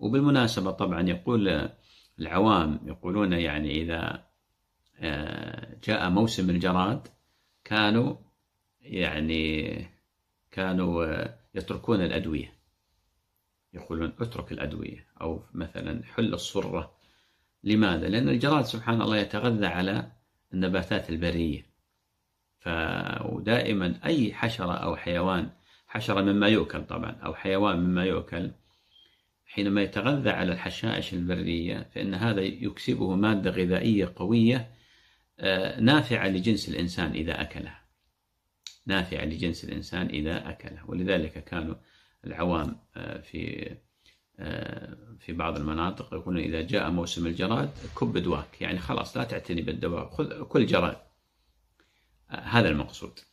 وبالمناسبة طبعا يقول العوام يقولون يعني إذا آه، جاء موسم الجراد كانوا يعني كانوا آه، يتركون الأدوية يقولون اترك الأدوية أو مثلا حل الصرة لماذا؟ لأن الجراد سبحان الله يتغذى على النباتات البرية ف... ودائما أي حشرة أو حيوان حشرة مما يؤكل طبعا أو حيوان مما يؤكل حينما يتغذى على الحشائش البرية فإن هذا يكسبه مادة غذائية قوية آه، نافعة لجنس الإنسان إذا أكله نافعة لجنس الإنسان إذا أكله ولذلك كانوا العوام آه، في آه، في بعض المناطق يقولون إذا جاء موسم الجراد كب دواك يعني خلاص لا تعتني بالدواء خذ كل جراد هذا المقصود